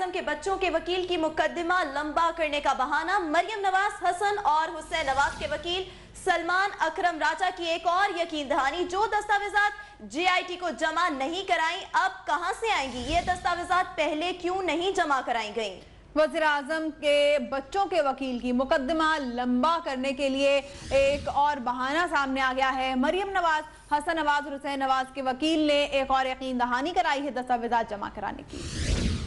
आजम के बच्चों के वकील की मुकदमा लंबा करने का बहाना मरियम नवाज हसन और हुसैन नवाज के वकील सलमान अकरम राजा की एक और यकीन दहानी जो दस्तावेजात जीआईटी को जमा नहीं कराई अब कहां से आएंगी ये दस्तावेजात पहले क्यों नहीं जमा कराई गई वजीर आजम के बच्चों के वकील की मुकदमा लंबा करने के लिए एक और बहाना सामने आ गया है मरियम नवाज हसन नवाज और हुसैन नवाज के वकील ने एक और यकीन दहानी कराई है दस्तावेजा जमा कराने की